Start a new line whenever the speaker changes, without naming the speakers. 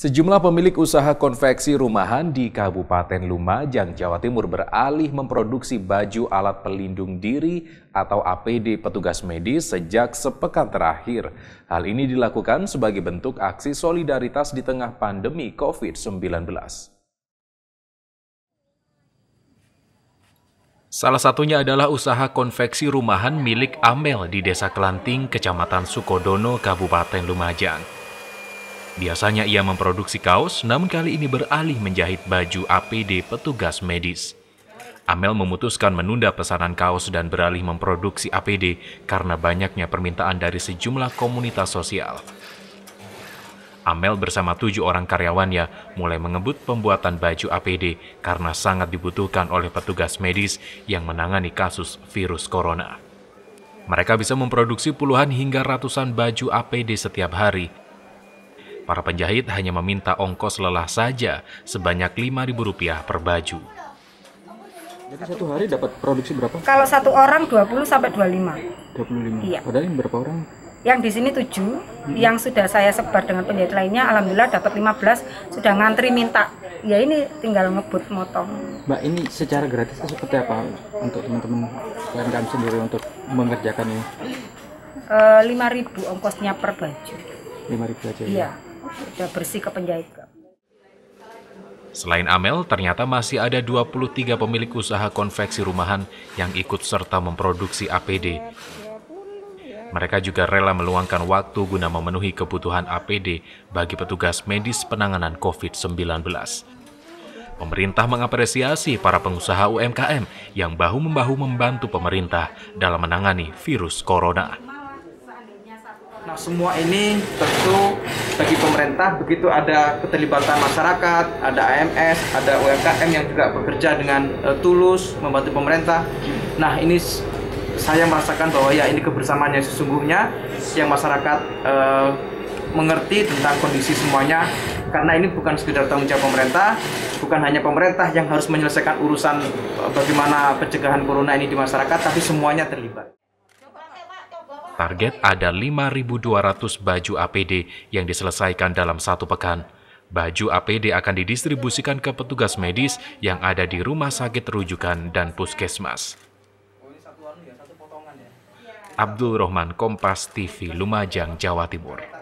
Sejumlah pemilik usaha konveksi rumahan di Kabupaten Lumajang, Jawa Timur beralih memproduksi baju alat pelindung diri atau APD petugas medis sejak sepekan terakhir. Hal ini dilakukan sebagai bentuk aksi solidaritas di tengah pandemi COVID-19. Salah satunya adalah usaha konveksi rumahan milik Amel di Desa Kelanting, Kecamatan Sukodono, Kabupaten Lumajang. Biasanya ia memproduksi kaos, namun kali ini beralih menjahit baju APD petugas medis. Amel memutuskan menunda pesanan kaos dan beralih memproduksi APD karena banyaknya permintaan dari sejumlah komunitas sosial. Amel bersama tujuh orang karyawannya mulai mengebut pembuatan baju APD karena sangat dibutuhkan oleh petugas medis yang menangani kasus virus corona. Mereka bisa memproduksi puluhan hingga ratusan baju APD setiap hari para penjahit hanya meminta ongkos lelah saja sebanyak Rp5.000 per baju. Jadi satu hari dapat produksi berapa?
Kalau satu orang 20 sampai 25. 25. Iya. Padahal yang berapa orang? Yang di sini 7, hmm. yang sudah saya sebar dengan penjahit lainnya alhamdulillah dapat 15 sudah ngantri minta. Ya ini tinggal ngebut motong.
Mbak, ini secara gratis seperti apa untuk teman-teman yang kami sendiri untuk mengerjakan
ini?
E, eh, 5.000 ongkosnya per baju.
5.000 aja. Ya? Iya.
Ya? udah bersih ke penjahit.
Selain Amel, ternyata masih ada 23 pemilik usaha konveksi rumahan yang ikut serta memproduksi APD. Mereka juga rela meluangkan waktu guna memenuhi kebutuhan APD bagi petugas medis penanganan COVID-19. Pemerintah mengapresiasi para pengusaha UMKM yang bahu-membahu membantu pemerintah dalam menangani virus corona.
Nah, semua ini tentu bagi pemerintah begitu ada keterlibatan masyarakat, ada AMS, ada UMKM yang juga bekerja dengan uh, tulus membantu pemerintah. Nah, ini saya merasakan bahwa ya ini kebersamaan yang sesungguhnya yang masyarakat uh, mengerti tentang kondisi semuanya karena ini bukan sekedar tanggung jawab pemerintah, bukan hanya pemerintah yang harus menyelesaikan urusan eh, bagaimana pencegahan corona ini di masyarakat, tapi semuanya terlibat
target ada 5.200 baju APD yang diselesaikan dalam satu pekan. Baju APD akan didistribusikan ke petugas medis yang ada di rumah sakit rujukan dan puskesmas. Abdul Rohman Kompas TV Lumajang, Jawa Timur.